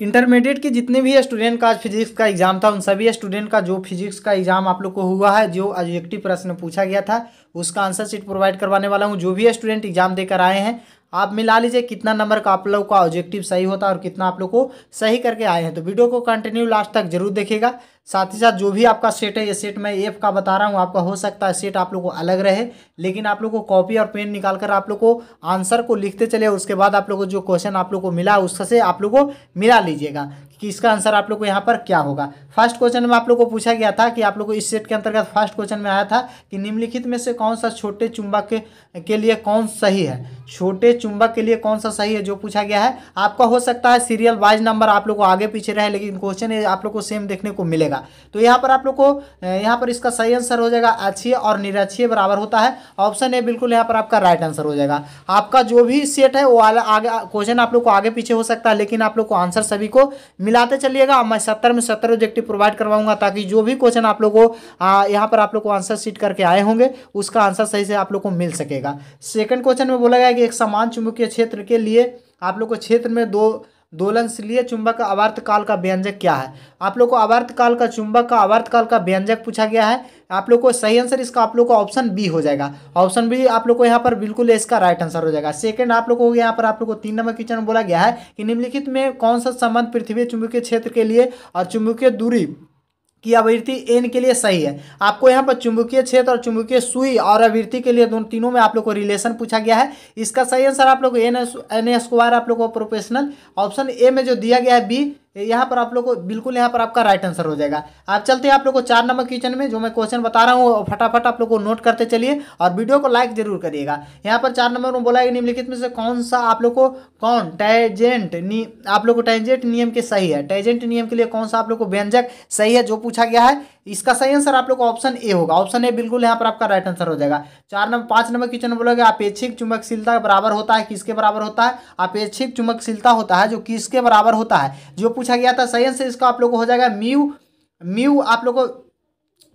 intermediate के जितने भी स्टूडेंट का आज फिजिक्स का एग्जाम था उन सभी स्टूडेंट का जो फिजिक्स का एग्जाम आप लोग को हुआ है जो ऑब्जेक्टिव प्रश्न पूछा गया था उसका आंसर सीट प्रोवाइड करवाने वाला हूँ जो भी स्टूडेंट एग्जाम देकर आए हैं आप मिला लीजिए कितना नंबर का आप लोग का ऑब्जेक्टिव सही होता है और कितना आप लोग को सही करके आए हैं तो वीडियो को कंटिन्यू लास्ट तक जरूर देखिएगा साथ ही साथ जो भी आपका सेट है ये सेट मैं एफ का बता रहा हूँ आपका हो सकता है सेट आप लोग को अलग रहे लेकिन आप लोग को कॉपी और पेन निकाल कर आप लोग को आंसर को लिखते चले उसके बाद आप लोग को जो क्वेश्चन आप लोग को मिला उससे आप लोग को मिला लीजिएगा कि इसका आंसर आप लोग को यहाँ पर क्या होगा फर्स्ट क्वेश्चन में आप लोग को पूछा गया था कि आप लोग को इस सेट के अंतर्गत फर्स्ट क्वेश्चन में आया था कि निम्नलिखित में से कौन सा छोटे चुंबक के लिए कौन सही है छोटे चुंबक के लिए कौन सा सही है जो पूछा गया है आपका हो सकता है सीरियल वाइज नंबर आप लोग को आगे पीछे रहे लेकिन क्वेश्चन आप लोग को सेम देखने को मिलेगा तो यहाँ पर आप लोग को यहाँ पर इसका सही आंसर हो जाएगा अच्छी और निरक्षीय बराबर होता है ऑप्शन ए बिल्कुल यहाँ पर आपका राइट आंसर हो जाएगा आपका जो भी सेट है वो आगे क्वेश्चन आप लोग को आगे पीछे हो सकता है लेकिन आप लोग को आंसर सभी को मिलाते चलिएगा मैं सत्तर में सत्तर ऑब्जेक्टिव प्रोवाइड करवाऊंगा ताकि जो भी क्वेश्चन आप लोग को यहाँ पर आप लोग को आंसर सीट करके आए होंगे उसका आंसर सही से आप लोग को मिल सकेगा सेकंड क्वेश्चन में बोला गया कि एक समान समान चुंबकीय क्षेत्र के लिए आप लोग को क्षेत्र में दो दोलन दोलनशीलिय चुंबक अवर्त काल का व्यंजक क्या है आप लोग को अवर्त काल का चुंबक का अवर्त काल का व्यंजक पूछा गया है आप लोग को सही आंसर इसका आप लोग को ऑप्शन बी हो जाएगा ऑप्शन बी आप लोग को यहाँ पर बिल्कुल इसका राइट आंसर हो जाएगा सेकंड आप लोग को यहाँ पर आप लोग को तीन नंबर क्वेश्चन बोला गया है कि निम्नलिखित में कौन सा संबंध पृथ्वी चुंबकीय क्षेत्र के लिए और चुंबकीय दूरी की आवृत्ति एन के लिए सही है आपको यहाँ पर चुंबकीय क्षेत्र और चुंबकीय सुई और आवृत्ति के लिए दोनों तीनों में आप लोग को रिलेशन पूछा गया है इसका सही आंसर आप लोग एन एस एन स्क्वायर आप लोग को प्रोफेशनल ऑप्शन ए में जो दिया गया है बी यहाँ पर आप लोग को बिल्कुल यहाँ पर आपका राइट आंसर हो जाएगा आप चलते हैं आप लोग को चार नंबर क्वेश्चन में जो मैं क्वेश्चन बता रहा हूँ फटाफट आप लोग को नोट करते चलिए और वीडियो को लाइक जरूर करिएगा यहाँ पर चार नंबर में बोला है निम्नलिखित में से कौन सा आप लोग को कौन टैजेंट नी आप लोग को टैजेंट नियम के सही है टैजेंट नियम के लिए कौन सा आप लोग को व्यंजक सही है जो पूछा गया है इसका सही आंसर आप लोग ऑप्शन ए होगा ऑप्शन ए बिल्कुल यहाँ पर आपका राइट आंसर हो जाएगा चार नंबर पांच नंबर क्वेश्चन बोलोगे अपेक्षिक चुंबकशीलता बराबर होता है किसके बराबर होता है अपेक्षिक चुंबकशीलता होता है जो किसके बराबर होता है जो पूछा गया था सही आंसर इसका आप लोग को हो जाएगा म्यू म्यू आप लोग को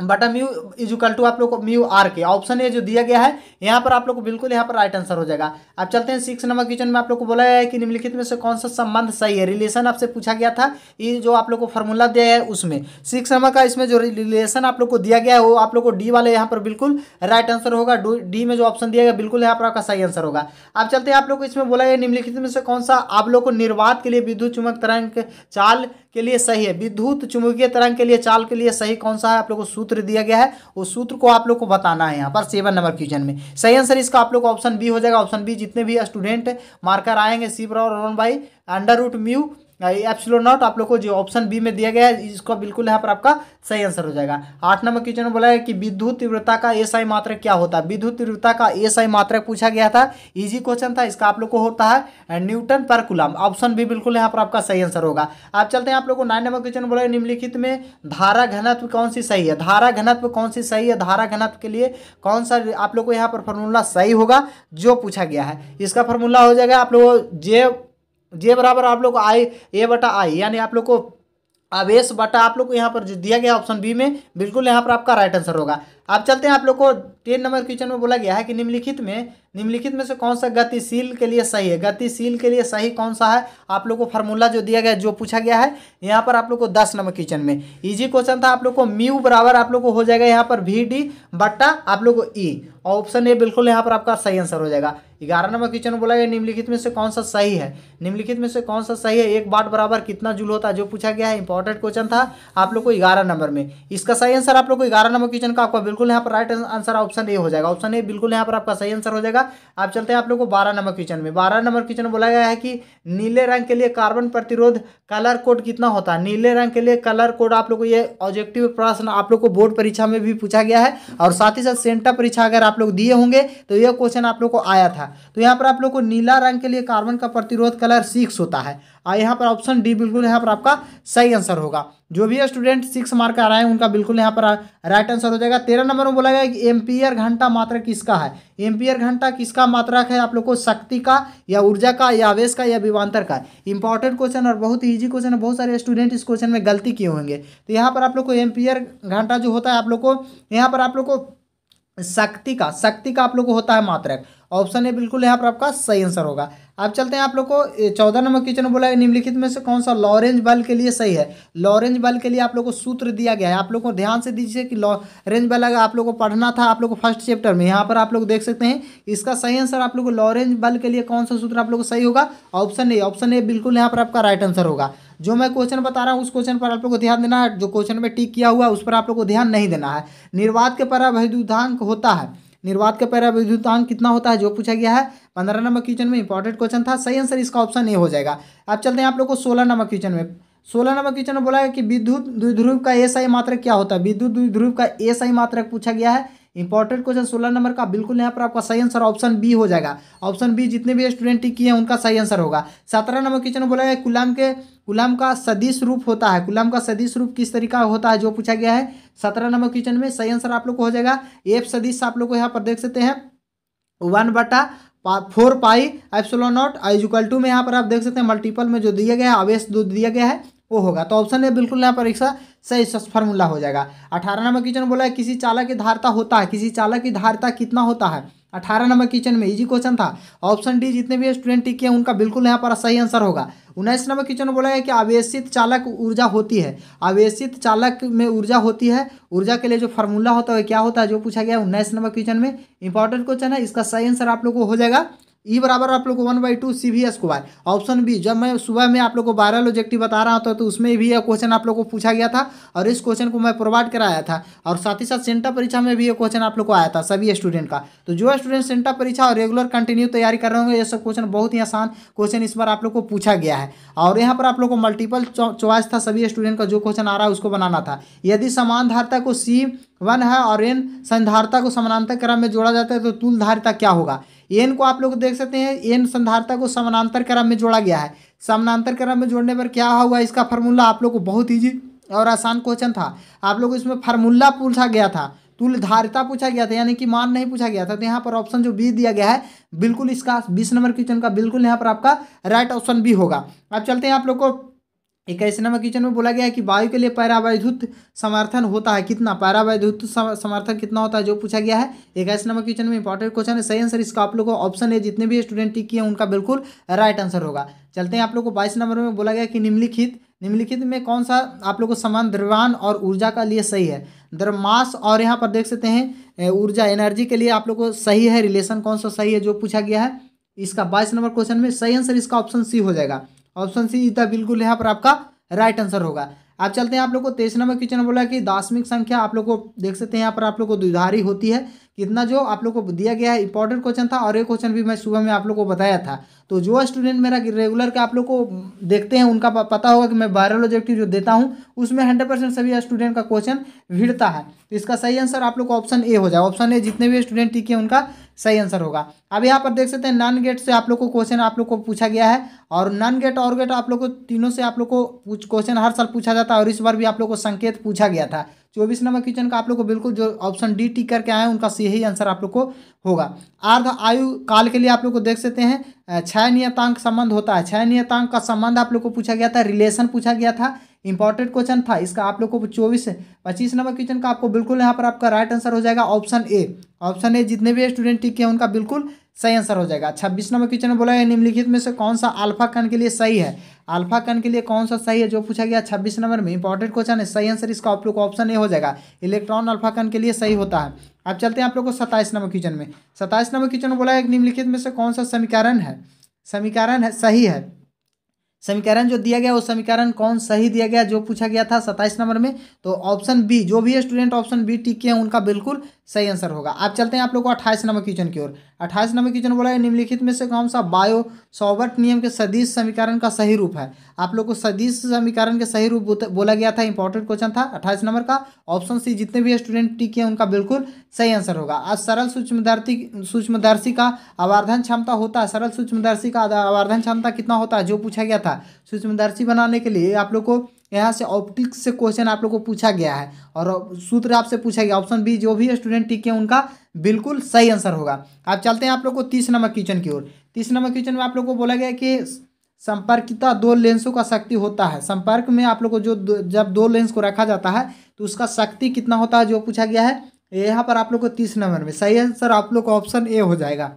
बटा म्यू इज इक्वल टू आप लोग को म्यू आर के ऑप्शन ए जो दिया गया है यहाँ पर आप लोग को बिल्कुल यहाँ पर राइट आंसर हो जाएगा अब चलते हैं सिक्स नंबर क्वेश्चन में आप लोग को बोला है कि निम्नलिखित में से कौन सा संबंध सही है रिलेशन आपसे पूछा गया था ये जो आप लोग को फॉर्मूला दिया है उसमें सिक्स नंबर का इसमें जो रिलेशन आप लोग को दिया गया है वो आप लोग को डी वाले यहाँ पर बिल्कुल राइट आंसर होगा डी में जो ऑप्शन दिया गया बिल्कुल यहाँ पर आपका सही आंसर होगा अब चलते हैं आप लोग को इसमें बोला गया निम्नलिखित में से कौन सा आप लोग को निर्वात के लिए विद्युत चुमक तरंग चाल के लिए सही है विद्युत चुमकीय तरंग के लिए चाल के लिए सही कौन सा है आप लोग को सूत्र दिया गया है उस सूत्र को आप लोग को बताना है यहाँ पर सेवन नंबर क्वेश्चन में सही आंसर इसका आप लोग ऑप्शन बी हो जाएगा ऑप्शन बी जितने भी स्टूडेंट मार्कर आएंगे शिवराव रोहन भाई under root mu epsilon not आप लोग को जो ऑप्शन बी में दिया गया है इसका बिल्कुल यहाँ पर आपका सही आंसर हो जाएगा आठ नंबर क्वेश्चन बोला है कि विद्युत तीव्रता का एस आई मात्र क्या होता है विद्युत तीव्रता का एस आई मात्र पूछा गया था इजी क्वेश्चन था इसका आप लोग को होता है Newton per coulomb option B बिल्कुल यहाँ पर आपका सही आंसर होगा आप चलते हैं आप लोग को नाइन नंबर क्वेश्चन बोला है निम्नलिखित में धारा घनत्व कौन सी सही है धारा घनत्व कौन सी सही है धारा घनत्व के लिए कौन सा आप लोग को यहाँ पर फॉर्मूला सही होगा जो पूछा गया है इसका फॉर्मूला हो जाएगा आप लोग जे जे बराबर आप लोग आई ए बटा आई यानी आप लोग को आवेश बटा आप लोग को यहाँ पर जो दिया गया ऑप्शन बी में बिल्कुल यहाँ पर आपका राइट आंसर होगा अब चलते हैं आप लोग को टेन नंबर क्वेश्चन में बोला गया है कि निम्नलिखित में निम्नलिखित में से कौन सा गतिशील के लिए सही है गतिशील के लिए सही कौन सा है आप लोग को फार्मूला जो दिया गया जो पूछा गया है यहाँ पर आप लोग को दस नंबर क्वेश्चन में इजी क्वेश्चन था आप लोग को म्यू बराबर आप लोग को हो जाएगा यहाँ पर वी डी बट्टा आप लोग को ई और ऑप्शन ए बिल्कुल यहाँ पर आपका सही आंसर हो जाएगा ग्यारह नंबर क्वेश्चन में बोला गया निम्नलिखित में से कौन सा सही है निम्नलिखित में से कौन सा सही है एक बाट बराबर कितना जुल होता है जो पूछा गया है इंपॉर्टेंट क्वेश्चन था आप लोग को ग्यारह नंबर में इसका सही आंसर आप लोग को ग्यारह नंबर क्वेश्चन का आपका बिल्कुल यहाँ पर right answer option option A हो जाएगा ऑप्शन ए बिल्कुल यहाँ पर आपका सही आंसर हो जाएगा आप चलते हैं आप लोगों को बारह नंबर क्वेश्चन में बारह नंबर क्वेश्चन बोला गया है कि नीले रंग के लिए कार्बन प्रतिरोध कलर कोड कितना होता है नीले रंग के लिए कलर कोड आप लोग को ये ऑब्जेक्टिव प्रश्न आप लोग को बोर्ड परीक्षा में भी पूछा गया है और साथ ही साथ सेंटर परीक्षा अगर आप लोग दिए होंगे तो यह क्वेश्चन आप लोग को आया था तो यहाँ पर आप लोग को नीला रंग के लिए कार्बन का प्रतिरोध कलर सिक्स होता है और यहाँ पर ऑप्शन डी बिल्कुल यहाँ पर आपका सही आंसर होगा जो भी स्टूडेंट सिक्स मार्क आ रहे हैं उनका बिल्कुल यहाँ पर राइट आंसर हो जाएगा तेरह नंबर में बोला गया कि एम्पियर घंटा मात्रा किसका है एम्पियर घंटा किसका मात्रक है आप लोग को शक्ति का या ऊर्जा का या आवेश का या विमांतर का इंपॉर्टेंट क्वेश्चन और बहुत ईजी क्वेश्चन है बहुत सारे स्टूडेंट इस क्वेश्चन में गलती किए होंगे तो यहाँ पर आप लोग को एम्पियर घंटा जो होता है आप लोग को यहाँ पर आप लोग को शक्ति का शक्ति का आप लोग को होता है मात्रक ऑप्शन ए बिल्कुल यहाँ पर आपका सही आंसर होगा अब चलते हैं आप लोग को चौदह नंबर क्वेश्चन बोला है निम्नलिखित में से कौन सा लॉरेंज बल के लिए सही है लॉरेंज बल के लिए आप लोग को सूत्र दिया गया है आप लोग को ध्यान से दीजिए कि लॉरेंज बल अगर आप लोग को पढ़ना था आप लोग को फर्स्ट चैप्टर में यहाँ पर आप लोग देख सकते हैं इसका सही आंसर आप लोग को लॉरेंज बल के लिए कौन सा सूत्र आप लोग को सही होगा ऑप्शन ए ऑप्शन ए बिल्कुल यहाँ पर आपका राइट आंसर होगा जो मैं क्वेश्चन बता रहा हूँ उस क्वेश्चन पर आप लोग को ध्यान देना है जो क्वेश्चन में टिक किया हुआ है उस पर आप लोग को ध्यान नहीं देना है निर्वाद के पराभयुधांक होता है निर्वात का पैरा विद्युतांक कितना होता है जो पूछा गया है पंद्रह नंबर क्वेश्चन में इंपॉर्टेंट क्वेश्चन था सही आंसर इसका ऑप्शन ए हो जाएगा अब चलते हैं आप लोग को सोलह नंबर क्वेश्चन में सोलह नंबर क्वेश्चन में बोला है कि विद्युत द्विध्रुव का ए सही मात्रक क्या होता है विद्युत द्विध्रुव का ए सही मात्रक पूछा गया है इंपॉर्टेंट क्वेश्चन सोलह नंबर का बिल्कुल यहाँ पर आपका सही आंसर ऑप्शन बी हो जाएगा ऑप्शन बी जितने भी स्टूडेंट किए हैं उनका सही आंसर होगा सत्रह नंबर क्वेश्चन में बोला है कुलाम के कुलाम का सदिश रूप होता है कुलाम का सदिश रूप किस तरीका होता है जो पूछा गया है सत्रह नंबर क्वेश्चन में सही आंसर आप लोग को हो जाएगा एफ सदी आप लोग को यहाँ पर देख सकते हैं वन बटा फोर पाई एप्सोलो नॉट आइजिकल टू में यहाँ पर आप देख सकते हैं मल्टीपल में जो दिया गया है आवेश दो दिया गया है वो होगा तो ऑप्शन है बिल्कुल यहाँ परीक्षा सही फॉर्मूला हो जाएगा अठारह नंबर क्वेश्चन बोला है किसी चालक की धारता होता है किसी चालक की धारता कितना होता है अठारह नंबर क्वेश्चन में इजी क्वेश्चन था ऑप्शन डी जितने भी स्टूडेंट टिक किए उनका बिल्कुल यहाँ पर सही आंसर होगा उन्नीस नंबर क्वेश्चन में बोला है कि आवेशित चालक ऊर्जा होती है आवेशित चालक में ऊर्जा होती है ऊर्जा के लिए जो फॉर्मूला होता है क्या होता है जो पूछा गया है उन्नीस नंबर क्वेश्चन में इंपॉर्टेंट क्वेश्चन है इसका सही आंसर आप लोग को हो जाएगा ई e बराबर आप लोग को one by two C V square option B जब मैं सुबह में आप लोग को बारह ऑब्जेक्टिव बता रहा था तो उसमें भी यह क्वेश्चन आप लोग को पूछा गया था और इस क्वेश्चन को मैं प्रोवाइड कराया था और साथ ही साथ सेंटर परीक्षा में भी यह क्वेश्चन आप लोग को आया था सभी स्टूडेंट का तो जो स्टूडेंट सेंटर परीक्षा और रेगुलर कंटिन्यू तैयारी कर रहे होंगे ये सब क्वेश्चन बहुत ही आसान क्वेश्चन इस बार आप लोग को पूछा गया है और यहाँ पर आप लोग को मल्टीपल चॉइस था सभी स्टूडेंट का जो क्वेश्चन आ रहा है उसको बनाना था यदि समान धारता को सी वन है और एन संधारता को समानांतर क्रम में जोड़ा जाता है तो तुल धारिता क्या होगा एन को आप लोग देख सकते हैं एन संधारता को समानांतर क्रम में जोड़ा गया है समानांतर क्रम में जोड़ने पर क्या होगा इसका फार्मूला आप लोग को बहुत ईजी और आसान क्वेश्चन था आप लोग इसमें फार्मूला पूछा गया था तुल धारिता पूछा गया था यानी कि मान नहीं पूछा गया था तो यहाँ पर ऑप्शन जो बी दिया गया है बिल्कुल इसका बीस नंबर क्वेश्चन का बिल्कुल यहाँ पर आपका राइट ऑप्शन बी होगा अब चलते हैं आप लोग को इक्कीस नंबर क्वेश्चन में बोला गया है कि वायु के लिए पैरावैद्युत समर्थन होता है कितना पैरावैद्युत समर्थन कितना होता है जो पूछा गया है इक्कीस नंबर क्वेश्चन में इंपॉर्टेंट क्वेश्चन है सही आंसर इसका आप लोगों को ऑप्शन है जितने भी स्टूडेंट टिक किए उनका बिल्कुल राइट आंसर होगा चलते हैं आप लोग को बाईस नंबर में बोला गया कि निम्नलिखित निम्नलिखित में कौन सा आप लोग को समान द्रव्यमान और ऊर्जा का लिए सही है द्रव्यमास और यहाँ पर देख सकते हैं ऊर्जा एनर्जी के लिए आप लोग को सही है रिलेशन कौन सा सही है जो पूछा गया है इसका बाईस नंबर क्वेश्चन में सही आंसर इसका ऑप्शन सी हो जाएगा ऑप्शन सी इज बिल्कुल यहाँ पर आपका राइट आंसर होगा अब चलते हैं आप लोग को तेईस नंबर क्वेश्चन बोला कि दार्शमिक संख्या आप लोग को देख सकते हैं यहाँ पर आप लोग को द्विधारी होती है कितना जो आप लोग को दिया गया है इंपॉर्टेंट क्वेश्चन था और एक क्वेश्चन भी मैं सुबह में आप लोग को बताया था तो जो स्टूडेंट मेरा रेगुलर के आप लोग को देखते हैं उनका पता होगा कि मैं वायरल ऑब्जेक्टिव जो देता हूँ उसमें हंड्रेड परसेंट सभी स्टूडेंट का क्वेश्चन भिड़ता है तो इसका सही आंसर आप लोग को ऑप्शन ए हो जाए ऑप्शन ए जितने भी स्टूडेंट ठीक है उनका सही आंसर होगा अब यहाँ पर देख सकते हैं नॉन गेट से आप लोग को क्वेश्चन आप लोग को पूछा गया है और नॉन गेट और गेट आप लोग को तीनों से आप लोग को क्वेश्चन हर साल पूछा जाता है और इस बार भी आप लोग को संकेत पूछा गया था चौबीस नंबर क्वेश्चन का आप लोग को बिल्कुल जो ऑप्शन डी टी करके आए उनका यही आंसर आप लोग को होगा अर्ध आयु काल के लिए आप लोग को देख सकते हैं छह नियतांक संबंध होता है छह नियतांक का संबंध आप लोग को पूछा गया था रिलेशन पूछा गया था इंपॉर्टेंट क्वेश्चन था इसका आप लोग को चौबीस पच्चीस नंबर क्वेश्चन का आपको बिल्कुल यहाँ पर आपका राइट आंसर हो जाएगा ऑप्शन ए ऑप्शन ए जितने भी स्टूडेंट टिक हैं उनका बिल्कुल सही आंसर हो जाएगा छब्बीस नंबर क्वेश्चन में बोला है निम्नलिखित में से कौन सा अल्फा कण के लिए सही है अल्फा कण के लिए कौन सा सही है जो पूछा गया छब्बीस नंबर में इंपॉर्टेंट क्वेश्चन है सही आंसर इसका आप लोग को ऑप्शन ए हो जाएगा इलेक्ट्रॉन अल्फा कण के लिए सही होता है अब चलते हैं आप लोग को सत्ताईस नंबर क्वेश्चन में सत्ताईस नंबर क्वेश्चन में बोला है निम्नलिखित में से कौन सा समीकरण है समीकरण है सही है समीकरण जो दिया गया वो समीकरण कौन सही दिया गया जो पूछा गया था सत्ताईस नंबर में तो ऑप्शन बी जो भी स्टूडेंट ऑप्शन बी टिक हैं उनका बिल्कुल सही आंसर होगा आप चलते हैं आप लोग को अट्ठाईस नंबर क्वेश्चन की ओर अट्ठाईस नंबर क्वेश्चन बोला है निम्नलिखित में से कौन सा बायो सॉबर्ट नियम के सदीश समीकरण का सही रूप है आप लोग को सदिश समीकरण के सही रूप बोला गया था इंपॉर्टेंट क्वेश्चन था अट्ठाईस नंबर का ऑप्शन सी जितने भी स्टूडेंट टिक है उनका बिल्कुल सही आंसर होगा आज सरल सूक्ष्मदर्शी सूक्ष्मदर्शी का आवर्धन क्षमता होता है सरल सूक्ष्मदर्शी का आवर्धन क्षमता कितना होता है जो पूछा गया था सूक्ष्मदर्शी बनाने के लिए आप लोग को यहाँ से ऑप्टिक्स से क्वेश्चन आप लोग को पूछा गया है और सूत्र आपसे पूछा गया ऑप्शन बी जो भी स्टूडेंट टिक है उनका बिल्कुल सही आंसर होगा आप चलते हैं आप लोग को तीस नंबर क्वेश्चन की ओर तीस नंबर क्वेश्चन में आप लोग को बोला गया कि संपर्कता दो लेंसों का शक्ति होता है संपर्क में आप लोग को जो दो, जब दो लेंस को रखा जाता है तो उसका शक्ति कितना होता है जो पूछा गया है यहाँ पर आप लोग को तीस नंबर में सही आंसर आप लोग का ऑप्शन ए हो जाएगा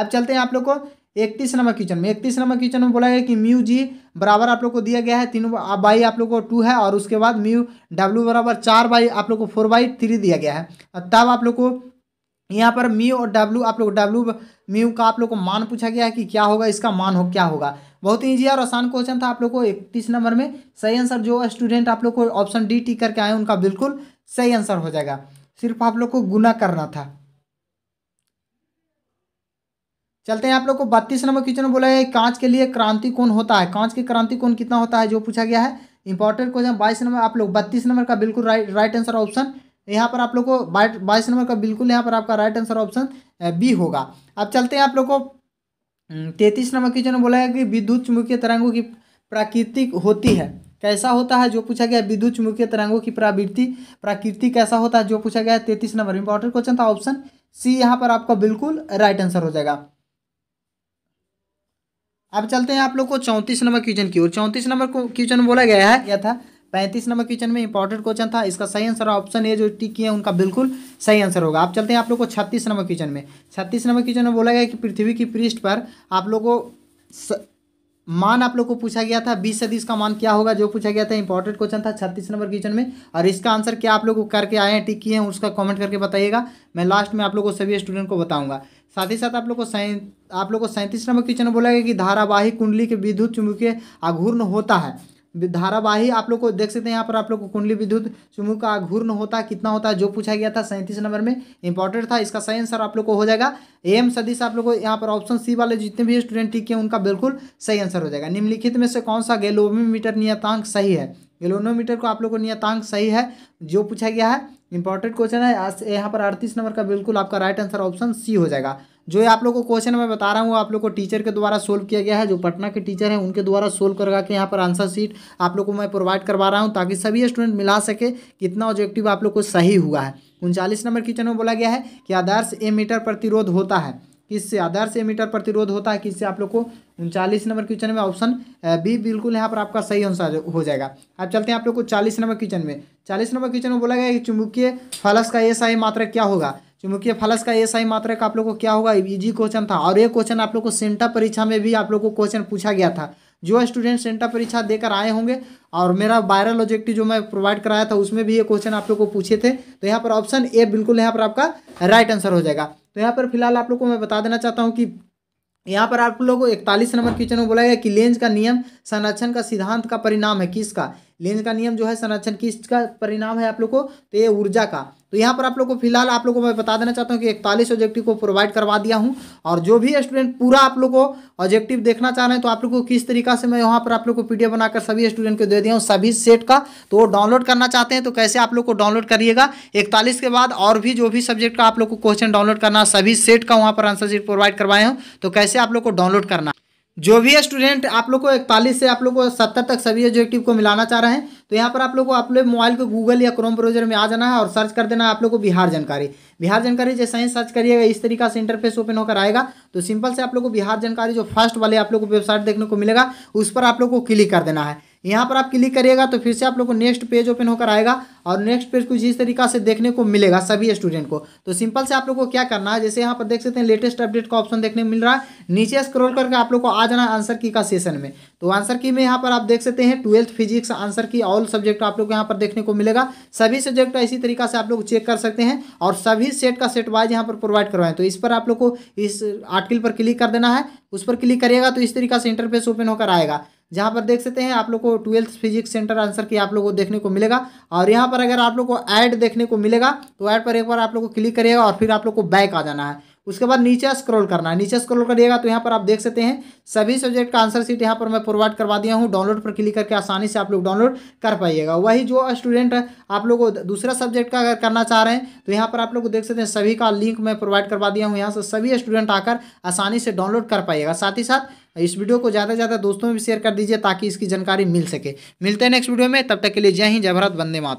अब चलते हैं आप लोग को इकतीस नंबर क्वेश्चन में इकतीस नंबर क्वेश्चन में बोला गया कि म्यू जी बराबर आप लोग को दिया गया है तीन बाई आप लोग को टू है और उसके बाद म्यू डब्ल्यू बराबर चार बाई आप लोग को फोर बाई थ्री दिया गया है तब आप लोग को यहाँ पर म्यू और डब्ल्यू आप लोग डब्ल्यू म्यू का आप लोग को मान पूछा गया है कि क्या होगा इसका मान हो क्या होगा बहुत ईजी और आसान क्वेश्चन था आप लोग को इकतीस नंबर में सही आंसर जो स्टूडेंट आप लोग को ऑप्शन डी टी करके आए उनका बिल्कुल सही आंसर हो जाएगा सिर्फ आप लोग को गुना करना था चलते हैं आप लोग को बत्तीस नंबर क्वेश्चन बोला है कांच के लिए क्रांति कौन होता है कांच के क्रांति कौन कितना होता है जो पूछा गया है इंपॉर्टेंट क्वेश्चन बाईस नंबर आप लोग बत्तीस नंबर का बिल्कुल राइट राइट आंसर ऑप्शन यहाँ पर आप लोग को बाईस नंबर का बिल्कुल यहाँ पर आपका राइट आंसर ऑप्शन बी होगा अब चलते हैं आप लोग को हम्म, तैतीस नंबर क्वेश्चन में बोला गया कि विद्युत चुंबकीय तरंगों की प्राकृतिक होती है कैसा होता है जो पूछा गया विद्युत चुंबकीय तरंगों की प्रावृत्ति प्राकृतिक कैसा होता है जो पूछा गया है तैतीस नंबर इंपॉर्टेंट क्वेश्चन था ऑप्शन सी यहाँ पर आपका बिल्कुल राइट आंसर हो जाएगा अब चलते हैं आप लोग को चौंतीस नंबर क्वेश्चन की ओर चौंतीस नंबर क्वेश्चन बोला गया है क्या था पैंतीस नंबर क्वेश्चन में इंपॉर्टेंट क्वेश्चन था इसका सही आंसर ऑप्शन ए जो टिक किए उनका बिल्कुल सही आंसर होगा आप चलते हैं आप लोग को छत्तीस नंबर क्वेश्चन में छत्तीस नंबर क्वेश्चन में बोला गया कि पृथ्वी की पृष्ठ पर आप लोग को स... मान आप लोग को पूछा गया था बीस सदी का मान क्या होगा जो पूछा गया था इंपॉर्टेंट क्वेश्चन था छत्तीस नंबर क्वेश्चन में और इसका आंसर क्या आप लोग को करके आए हैं टिक किए हैं उसका कमेंट करके बताइएगा मैं लास्ट में आप लोग को सभी स्टूडेंट को बताऊंगा साथ ही साथ आप लोग को आप लोग को सैंतीस नंबर क्वेश्चन में बोला गया कि धारावाहिक कुंडली के विद्युत चुंबकीय आघूर्ण होता है धारावाही आप लोग को देख सकते हैं यहाँ पर आप लोग को कुंडली विद्युत चुमुक का घूर्ण होता कितना होता है जो पूछा गया था सैंतीस नंबर में इंपॉर्टेंट था इसका सही आंसर आप लोग को हो जाएगा एम से आप लोग को यहाँ पर ऑप्शन सी वाले जितने भी स्टूडेंट ठीक है उनका बिल्कुल सही आंसर हो जाएगा निम्नलिखित में से कौन सा गेलोमीटर नियतांक सही है गेलोनोमीटर को आप लोग को नियतांक सही है जो पूछा गया है इंपॉर्टेंट क्वेश्चन है यहाँ पर अड़तीस नंबर का बिल्कुल आपका राइट आंसर ऑप्शन सी हो जाएगा जो आप लोग को क्वेश्चन मैं बता रहा हूँ आप लोग को टीचर के द्वारा सोल्व किया गया है जो पटना के टीचर हैं उनके द्वारा सोल्व करवा के यहाँ पर आंसर शीट आप लोग को मैं प्रोवाइड करवा रहा हूँ ताकि सभी स्टूडेंट मिला सके कितना ऑब्जेक्टिव आप लोग को सही हुआ है उनचालीस नंबर क्वेश्चन में बोला गया है कि आदर्श ए मीटर प्रतिरोध होता है किससे आदर्श ए मीटर प्रतिरोध होता है किससे आप लोग को उनचालीस नंबर क्वेश्चन में ऑप्शन बी बिल्कुल यहाँ पर आपका सही आंसर हो जाएगा अब चलते हैं आप लोग को चालीस नंबर क्वेश्चन में चालीस नंबर क्वेश्चन में बोला गया कि चुंबकीय फलस का ऐसा सही मात्रा क्या होगा चुंबकीय फलस का एसआई का आप लोग को क्या होगा इजी e क्वेश्चन था और ये क्वेश्चन आप लोग को सेंटा परीक्षा में भी आप लोग को क्वेश्चन पूछा गया था जो स्टूडेंट सेंटा परीक्षा देकर आए होंगे और मेरा वायरल ऑब्जेक्टिव जो मैं प्रोवाइड कराया था उसमें भी ये क्वेश्चन आप लोग को पूछे थे तो यहाँ पर ऑप्शन ए बिल्कुल यहाँ पर आपका राइट आंसर हो जाएगा तो यहाँ पर फिलहाल आप लोग को मैं बता देना चाहता हूँ कि यहाँ पर आप लोगों को इकतालीस नंबर क्वेश्चन में बोला गया कि लेंज का नियम संरक्षण का सिद्धांत का परिणाम है किसका लेंज का नियम जो है संरक्षण किसका परिणाम है आप लोग को तो ये ऊर्जा का तो यहाँ पर आप लोग को फिलहाल आप लोग को मैं बता देना चाहता हूँ कि इकतालीस ऑब्जेक्टिव को प्रोवाइड करवा दिया हूँ और जो भी स्टूडेंट पूरा आप लोग को ऑब्जेक्टिव देखना चाह रहे हैं तो आप लोग को किस तरीका से मैं यहाँ पर आप लोग को पीडीएफ बनाकर सभी स्टूडेंट को दे दिया हूँ सभी सेट का तो वो डाउनलोड करना चाहते हैं तो कैसे आप लोग को डाउनलोड करिएगा इकतालीस के बाद और भी जो भी सब्जेक्ट का आप लोग को क्वेश्चन डाउनलोड करना सभी सेट का वहाँ पर आंसर सीट प्रोवाइड करवाए हूँ तो कैसे आप लोग को डाउनलोड करना जो भी स्टूडेंट आप लोग को इकतालीस से आप लोग को सत्तर तक सभी ऑब्जेक्टिव को मिलाना चाह रहे हैं तो यहाँ पर आप लोग को अपने मोबाइल को गूगल या क्रोम ब्राउजर में आ जाना है और सर्च कर देना है आप लोग को बिहार जानकारी बिहार जानकारी जैसे ही सर्च करिएगा इस तरीका से इंटरफेस ओपन होकर आएगा तो सिंपल से आप लोग को बिहार जानकारी जो फर्स्ट वाले आप लोग को वेबसाइट देखने को मिलेगा उस पर आप लोग को क्लिक कर देना है यहाँ पर आप क्लिक करिएगा तो फिर से आप लोग को नेक्स्ट पेज ओपन होकर आएगा और नेक्स्ट पेज कुछ इस तरीका से देखने को मिलेगा सभी स्टूडेंट को तो सिंपल से आप लोग को क्या करना है जैसे यहाँ पर देख सकते हैं लेटेस्ट अपडेट का ऑप्शन देखने मिल रहा है नीचे स्क्रॉल करके आप लोग को आ जाना आंसर की का सेशन में तो आंसर की में यहाँ पर आप देख सकते हैं twelfth physics answer key all subject आप लोग को यहाँ पर देखने को मिलेगा सभी सब्जेक्ट इसी तरीका से आप लोग चेक कर सकते हैं और सभी सेट का सेट वाइज यहाँ पर प्रोवाइड करवाएं तो इस पर आप लोग को इस आर्टिकल पर क्लिक कर देना है उस पर क्लिक करिएगा तो इस तरीका से इंटरफेस ओपन होकर आएगा जहाँ पर देख सकते हैं आप लोग को ट्वेल्थ फिजिक्स सेंटर आंसर की आप लोग को देखने को मिलेगा और यहाँ पर अगर आप लोग को ऐड देखने को मिलेगा तो ऐड पर एक बार आप लोग को क्लिक करिएगा और फिर आप लोग को बैक आ जाना है उसके बाद नीचे स्क्रॉल करना है नीचे स्क्रॉल करिएगा तो यहाँ पर आप देख सकते हैं सभी सब्जेक्ट का आंसर सीट यहाँ पर मैं प्रोवाइड करवा दिया हूँ डाउनलोड पर क्लिक करके आसानी से आप लोग डाउनलोड कर पाइएगा वही जो स्टूडेंट आप लोग दूसरा सब्जेक्ट का अगर करना चाह रहे हैं तो यहाँ पर आप लोग देख सकते हैं सभी का लिंक मैं प्रोवाइड करवा दिया हूँ यहाँ से सभी स्टूडेंट आकर आसानी से डाउनलोड कर पाइएगा साथ ही साथ इस वीडियो को ज़्यादा से ज़्यादा दोस्तों में भी शेयर कर दीजिए ताकि इसकी जानकारी मिल सके मिलते हैं नेक्स्ट वीडियो में तब तक के लिए जय हिंद जय भारत वंदे माता